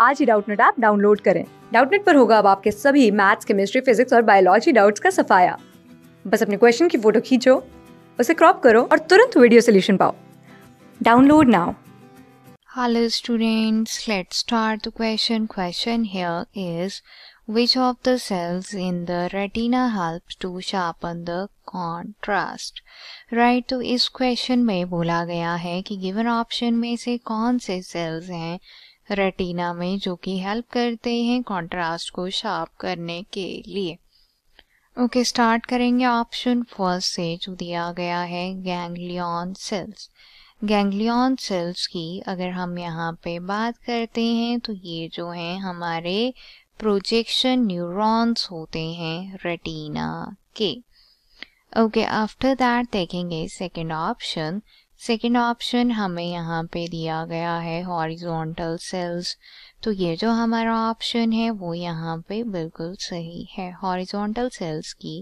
आज ही Doubtnut app download करें डाउटनेट पर होगा अब आपके सभी मैथ्स केमिस्ट्री फिजिक्स और बायोलॉजी डाउट्स का सफाया बस अपने क्वेश्चन की फोटो खींचो उसे क्रॉप करो और तुरंत वीडियो सोल्यूशन पाओ download now hello students let start the question question here is which of the cells in the retina help to sharpen the contrast right तो इस क्वेश्चन में बोला गया है कि गिवन ऑप्शन में से कौन से सेल्स हैं रेटिना में जो कि हेल्प करते हैं कंट्रास्ट को शार्प करने के लिए ओके स्टार्ट करेंगे ऑप्शन फर्स्ट से जो दिया गया है गैंगलियन सेल्स गैंगलियन सेल्स की अगर हम यहाँ पे बात करते हैं तो ये जो हैं हमारे प्रोजेक्शन न्यूरॉन्स होते हैं रेटिना के ओके आफ्टर दैट देखेंगे सेकेंड ऑप्शन सेकेंड ऑप्शन हमें यहाँ पे दिया गया है हॉरिजॉन्टल सेल्स तो ये जो हमारा ऑप्शन है वो यहाँ पे बिल्कुल सही है हॉरिजॉन्टल सेल्स की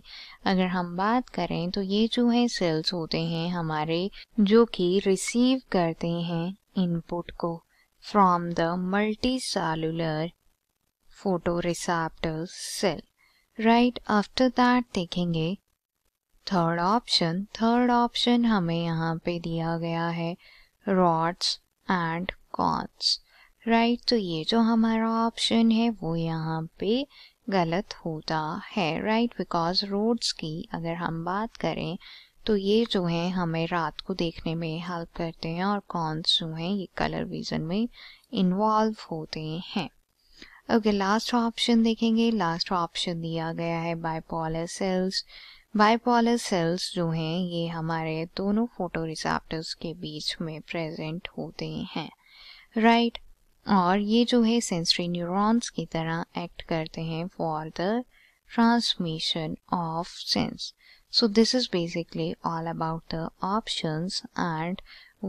अगर हम बात करें तो ये जो है सेल्स होते हैं हमारे जो कि रिसीव करते हैं इनपुट को from the multicellular photo cell right after that देखेंगे थर्ड ऑप्शन थर्ड ऑप्शन हमें यहाँ पे दिया गया है रॉड्स एंड कॉन्स राइट तो ये जो हमारा ऑप्शन है वो यहाँ पे गलत होता है राइट बिकॉज रोड्स की अगर हम बात करें तो ये जो है हमें रात को देखने में हेल्प करते हैं और कॉन्स जो हैं ये कलर विजन में इन्वॉल्व होते हैं ओके लास्ट ऑप्शन देखेंगे लास्ट ऑप्शन दिया गया है बायपोलर सेल्स बाइपोलर सेल्स जो हैं ये हमारे दोनों फोटो के बीच में प्रेजेंट होते हैं राइट right? और ये जो है सेंसरी न्यूरॉन्स की तरह एक्ट करते हैं for the transmission of sense so this is basically all about the options and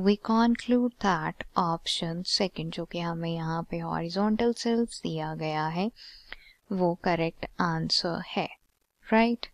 we conclude that option second जो कि हमें यहाँ पे हॉरिजोंटल सेल्स दिया गया है वो करेक्ट आंसर है राइट right?